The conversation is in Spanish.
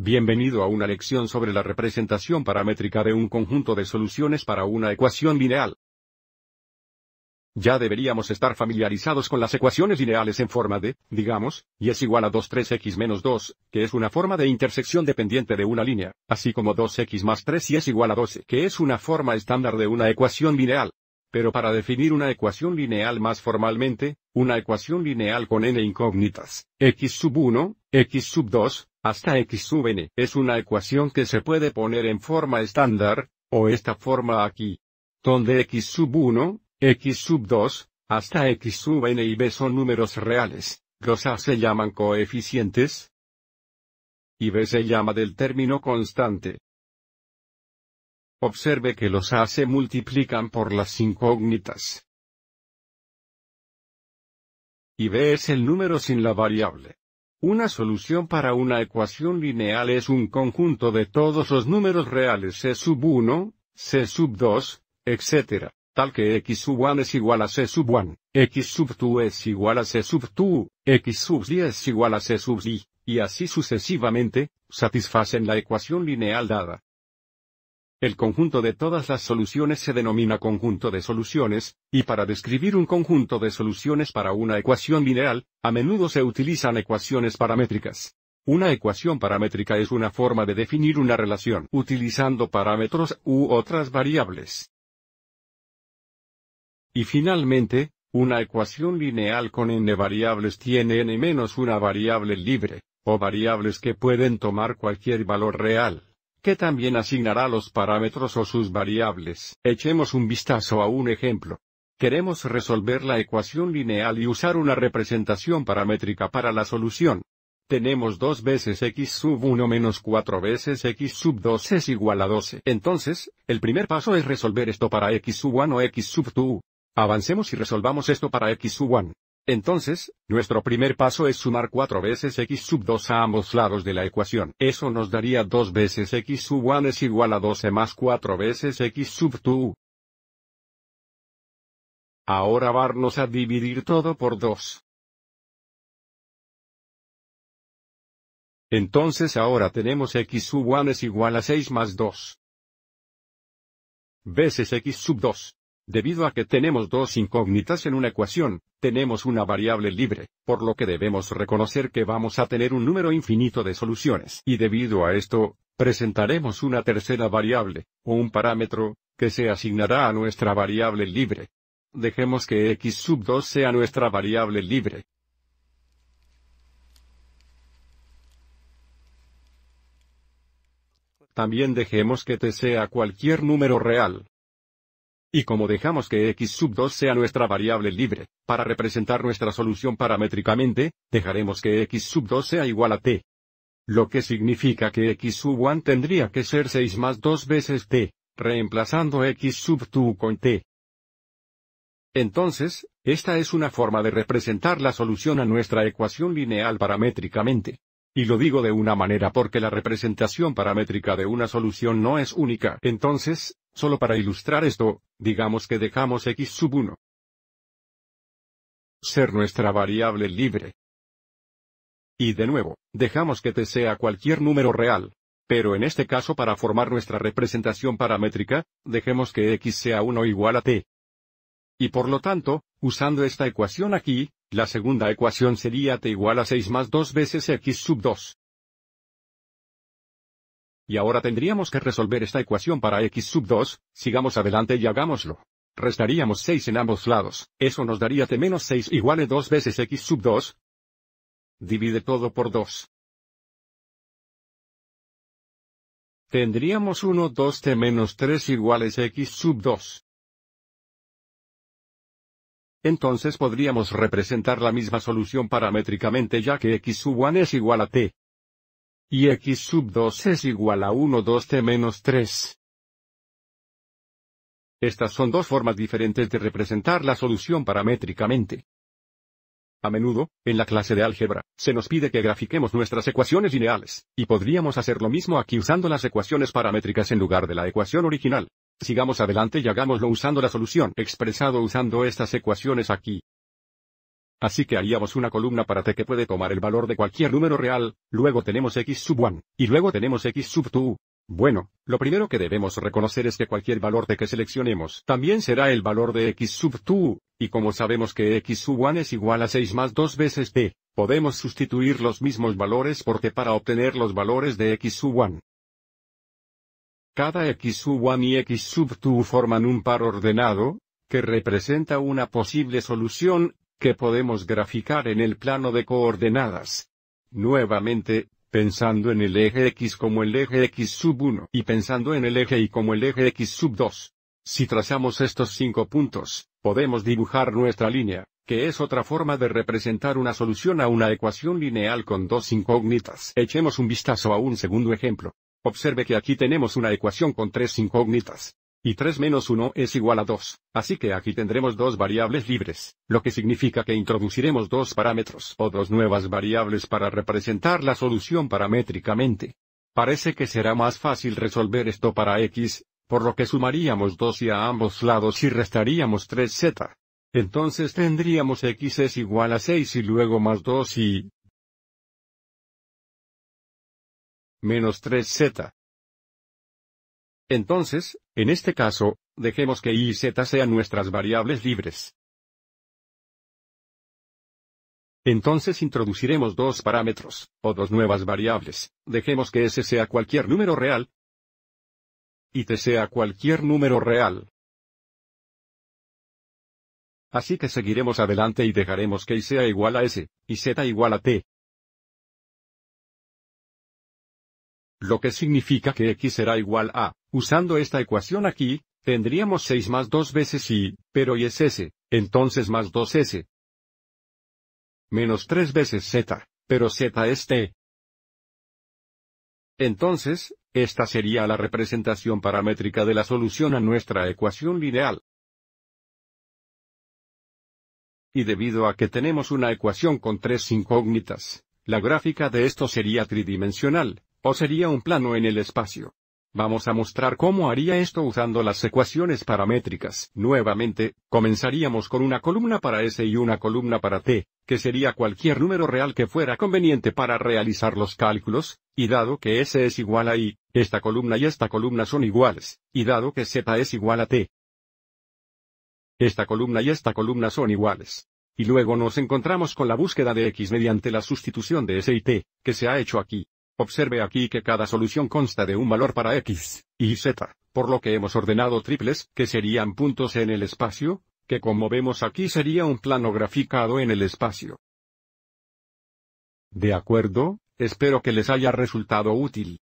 Bienvenido a una lección sobre la representación paramétrica de un conjunto de soluciones para una ecuación lineal. Ya deberíamos estar familiarizados con las ecuaciones lineales en forma de, digamos, y es igual a 2-3x menos 2, que es una forma de intersección dependiente de una línea, así como 2x más 3 y es igual a 12, que es una forma estándar de una ecuación lineal. Pero para definir una ecuación lineal más formalmente, una ecuación lineal con n incógnitas, x sub 1, x sub 2, hasta x sub n, es una ecuación que se puede poner en forma estándar, o esta forma aquí, donde x sub 1, x sub 2, hasta x sub n y b son números reales, los a se llaman coeficientes, y b se llama del término constante. Observe que los a se multiplican por las incógnitas. Y b es el número sin la variable. Una solución para una ecuación lineal es un conjunto de todos los números reales C sub 1, C sub 2, etc., tal que X sub 1 es igual a C sub 1, X sub 2 es igual a C sub 2, X sub i es igual a C sub i, y así sucesivamente, satisfacen la ecuación lineal dada. El conjunto de todas las soluciones se denomina conjunto de soluciones, y para describir un conjunto de soluciones para una ecuación lineal, a menudo se utilizan ecuaciones paramétricas. Una ecuación paramétrica es una forma de definir una relación utilizando parámetros u otras variables. Y finalmente, una ecuación lineal con n variables tiene n menos una variable libre, o variables que pueden tomar cualquier valor real que también asignará los parámetros o sus variables. Echemos un vistazo a un ejemplo. Queremos resolver la ecuación lineal y usar una representación paramétrica para la solución. Tenemos 2 veces x sub 1 menos 4 veces x sub 2 es igual a 12. Entonces, el primer paso es resolver esto para x sub 1 o x sub 2. Avancemos y resolvamos esto para x sub 1. Entonces, nuestro primer paso es sumar 4 veces x sub 2 a ambos lados de la ecuación. Eso nos daría 2 veces x sub 1 es igual a 12 más 4 veces x sub 2. Ahora vamos a dividir todo por 2. Entonces ahora tenemos x sub 1 es igual a 6 más 2 veces x sub 2. Debido a que tenemos dos incógnitas en una ecuación, tenemos una variable libre, por lo que debemos reconocer que vamos a tener un número infinito de soluciones. Y debido a esto, presentaremos una tercera variable, o un parámetro, que se asignará a nuestra variable libre. Dejemos que x sub 2 sea nuestra variable libre. También dejemos que t sea cualquier número real. Y como dejamos que x sub 2 sea nuestra variable libre, para representar nuestra solución paramétricamente, dejaremos que x sub 2 sea igual a t. Lo que significa que x sub 1 tendría que ser 6 más 2 veces t, reemplazando x sub 2 con t. Entonces, esta es una forma de representar la solución a nuestra ecuación lineal paramétricamente. Y lo digo de una manera porque la representación paramétrica de una solución no es única. Entonces, solo para ilustrar esto, digamos que dejamos x sub 1 ser nuestra variable libre. Y de nuevo, dejamos que t sea cualquier número real. Pero en este caso para formar nuestra representación paramétrica, dejemos que x sea 1 igual a t. Y por lo tanto, usando esta ecuación aquí, la segunda ecuación sería t igual a 6 más 2 veces x sub 2. Y ahora tendríamos que resolver esta ecuación para x sub 2, sigamos adelante y hagámoslo. Restaríamos 6 en ambos lados, eso nos daría t menos 6 igual a 2 veces x sub 2. Divide todo por 2. Tendríamos 1 2t menos 3 iguales x sub 2. Entonces podríamos representar la misma solución paramétricamente ya que x sub 1 es igual a t. Y x sub 2 es igual a 1 2t menos 3. Estas son dos formas diferentes de representar la solución paramétricamente. A menudo, en la clase de álgebra, se nos pide que grafiquemos nuestras ecuaciones lineales, y podríamos hacer lo mismo aquí usando las ecuaciones paramétricas en lugar de la ecuación original. Sigamos adelante y hagámoslo usando la solución expresado usando estas ecuaciones aquí. Así que haríamos una columna para t que puede tomar el valor de cualquier número real, luego tenemos x sub 1, y luego tenemos x sub 2. Bueno, lo primero que debemos reconocer es que cualquier valor de que seleccionemos también será el valor de x sub 2, y como sabemos que x sub 1 es igual a 6 más 2 veces t, podemos sustituir los mismos valores por t para obtener los valores de x sub 1. Cada x sub 1 y x sub 2 forman un par ordenado, que representa una posible solución, que podemos graficar en el plano de coordenadas. Nuevamente, pensando en el eje x como el eje x sub 1 y pensando en el eje y como el eje x sub 2. Si trazamos estos cinco puntos, podemos dibujar nuestra línea, que es otra forma de representar una solución a una ecuación lineal con dos incógnitas. Echemos un vistazo a un segundo ejemplo. Observe que aquí tenemos una ecuación con tres incógnitas. Y 3 menos 1 es igual a 2, así que aquí tendremos dos variables libres, lo que significa que introduciremos dos parámetros o dos nuevas variables para representar la solución paramétricamente. Parece que será más fácil resolver esto para x, por lo que sumaríamos 2 y a ambos lados y restaríamos 3z. Entonces tendríamos x es igual a 6 y luego más 2 y, menos 3z. Entonces, en este caso, dejemos que I y z sean nuestras variables libres. Entonces introduciremos dos parámetros, o dos nuevas variables, dejemos que s sea cualquier número real, y t sea cualquier número real. Así que seguiremos adelante y dejaremos que I sea igual a s, y z igual a t. Lo que significa que x será igual a, usando esta ecuación aquí, tendríamos 6 más 2 veces y, pero y es s, entonces más 2s. Menos 3 veces z, pero z es t. Entonces, esta sería la representación paramétrica de la solución a nuestra ecuación lineal. Y debido a que tenemos una ecuación con tres incógnitas, la gráfica de esto sería tridimensional, o sería un plano en el espacio. Vamos a mostrar cómo haría esto usando las ecuaciones paramétricas. Nuevamente, comenzaríamos con una columna para S y una columna para T, que sería cualquier número real que fuera conveniente para realizar los cálculos, y dado que S es igual a Y, esta columna y esta columna son iguales, y dado que Z es igual a T, esta columna y esta columna son iguales. Y luego nos encontramos con la búsqueda de X mediante la sustitución de S y T, que se ha hecho aquí. Observe aquí que cada solución consta de un valor para x, y z, por lo que hemos ordenado triples, que serían puntos en el espacio, que como vemos aquí sería un plano graficado en el espacio. De acuerdo, espero que les haya resultado útil.